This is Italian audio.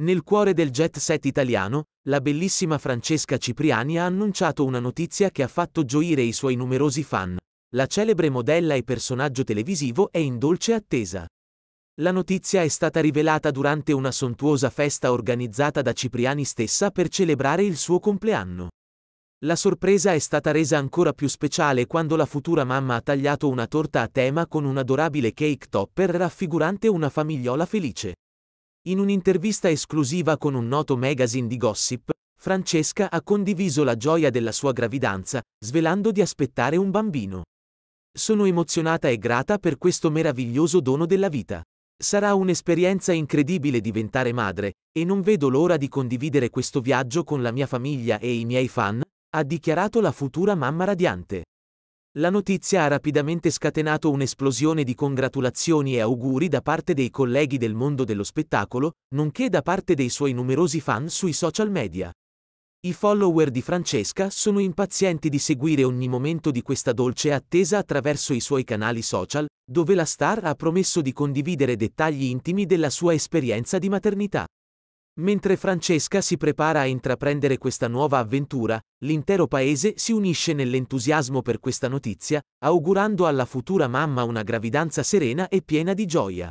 Nel cuore del jet set italiano, la bellissima Francesca Cipriani ha annunciato una notizia che ha fatto gioire i suoi numerosi fan. La celebre modella e personaggio televisivo è in dolce attesa. La notizia è stata rivelata durante una sontuosa festa organizzata da Cipriani stessa per celebrare il suo compleanno. La sorpresa è stata resa ancora più speciale quando la futura mamma ha tagliato una torta a tema con un adorabile cake topper raffigurante una famigliola felice. In un'intervista esclusiva con un noto magazine di gossip, Francesca ha condiviso la gioia della sua gravidanza, svelando di aspettare un bambino. Sono emozionata e grata per questo meraviglioso dono della vita. Sarà un'esperienza incredibile diventare madre, e non vedo l'ora di condividere questo viaggio con la mia famiglia e i miei fan, ha dichiarato la futura mamma radiante. La notizia ha rapidamente scatenato un'esplosione di congratulazioni e auguri da parte dei colleghi del mondo dello spettacolo, nonché da parte dei suoi numerosi fan sui social media. I follower di Francesca sono impazienti di seguire ogni momento di questa dolce attesa attraverso i suoi canali social, dove la star ha promesso di condividere dettagli intimi della sua esperienza di maternità. Mentre Francesca si prepara a intraprendere questa nuova avventura, l'intero paese si unisce nell'entusiasmo per questa notizia, augurando alla futura mamma una gravidanza serena e piena di gioia.